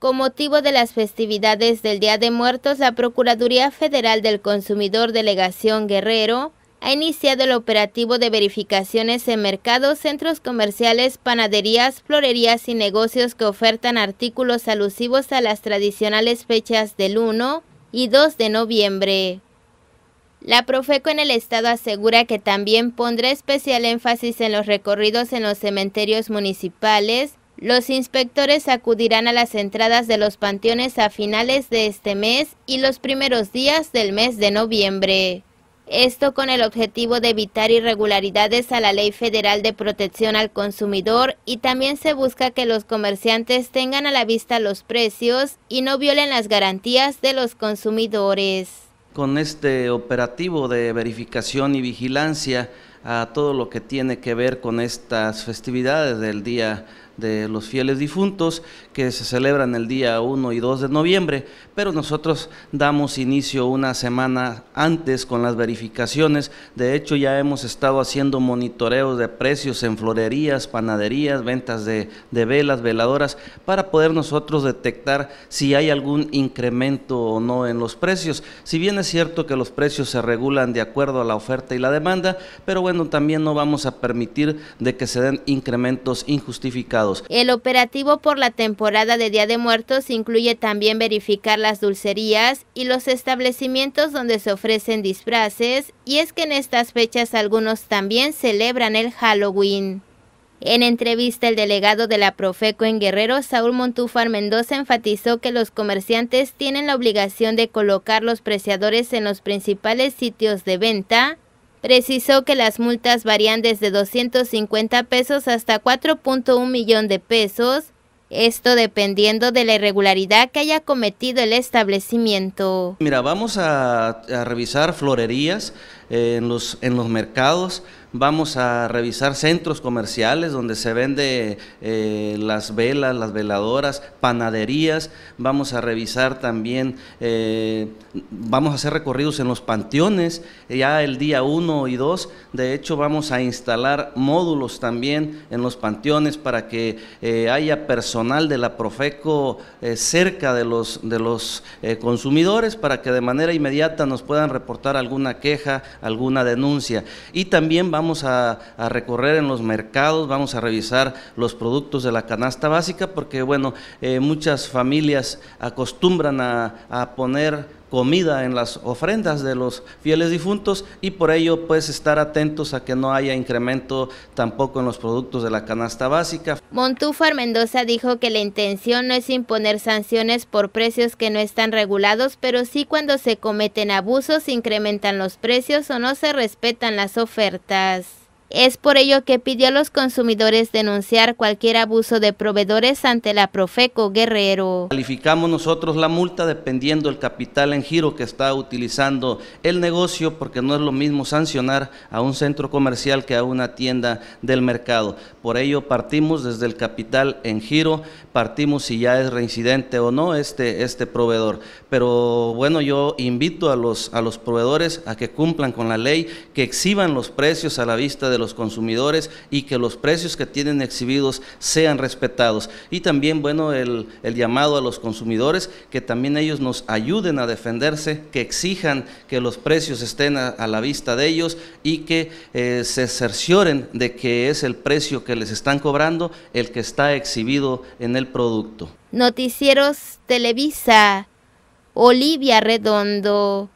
Con motivo de las festividades del Día de Muertos, la Procuraduría Federal del Consumidor Delegación Guerrero ha iniciado el operativo de verificaciones en mercados, centros comerciales, panaderías, florerías y negocios que ofertan artículos alusivos a las tradicionales fechas del 1 y 2 de noviembre. La Profeco en el Estado asegura que también pondrá especial énfasis en los recorridos en los cementerios municipales, los inspectores acudirán a las entradas de los panteones a finales de este mes y los primeros días del mes de noviembre. Esto con el objetivo de evitar irregularidades a la Ley Federal de Protección al Consumidor y también se busca que los comerciantes tengan a la vista los precios y no violen las garantías de los consumidores. Con este operativo de verificación y vigilancia a todo lo que tiene que ver con estas festividades del Día de los fieles difuntos que se celebran el día 1 y 2 de noviembre, pero nosotros damos inicio una semana antes con las verificaciones. De hecho, ya hemos estado haciendo monitoreos de precios en florerías, panaderías, ventas de, de velas, veladoras, para poder nosotros detectar si hay algún incremento o no en los precios. Si bien es cierto que los precios se regulan de acuerdo a la oferta y la demanda, pero bueno, también no vamos a permitir de que se den incrementos injustificados. El operativo por la temporada de Día de Muertos incluye también verificar las dulcerías y los establecimientos donde se ofrecen disfraces, y es que en estas fechas algunos también celebran el Halloween. En entrevista, el delegado de la Profeco en Guerrero, Saúl Montúfar Mendoza, enfatizó que los comerciantes tienen la obligación de colocar los preciadores en los principales sitios de venta Precisó que las multas varían desde 250 pesos hasta 4.1 millón de pesos, esto dependiendo de la irregularidad que haya cometido el establecimiento. Mira, vamos a, a revisar florerías, en, los, en los mercados, vamos a revisar centros comerciales donde se vende eh, las velas, las veladoras, panaderías, vamos a revisar también, eh, vamos a hacer recorridos en los panteones, ya el día 1 y 2, de hecho vamos a instalar módulos también en los panteones para que eh, haya personal de la Profeco cerca de los, de los consumidores para que de manera inmediata nos puedan reportar alguna queja, alguna denuncia. Y también vamos a, recorrer en los mercados, vamos a revisar los productos de la canasta básica, porque bueno, eh, muchas familias acostumbran a poner comida en las ofrendas de los fieles difuntos y por ello pues estar atentos a que no haya incremento tampoco en los productos de la canasta básica. Montúfar Mendoza dijo que la intención no es imponer sanciones por precios que no están regulados, pero sí cuando se cometen abusos incrementan los precios o no se respetan las ofertas. Es por ello que pidió a los consumidores denunciar cualquier abuso de proveedores ante la Profeco Guerrero. Calificamos nosotros la multa dependiendo del capital en giro que está utilizando el negocio porque no es lo mismo sancionar a un centro comercial que a una tienda del mercado. Por ello partimos desde el capital en giro, partimos si ya es reincidente o no este, este proveedor. Pero bueno, yo invito a los, a los proveedores a que cumplan con la ley, que exhiban los precios a la vista de los consumidores y que los precios que tienen exhibidos sean respetados. Y también, bueno, el, llamado a los consumidores que también ellos nos ayuden a defenderse, que exijan que los precios estén a, la vista de ellos y que eh, se cercioren de que es el precio que les están cobrando el que está exhibido en el producto. Noticieros Televisa, Olivia Redondo.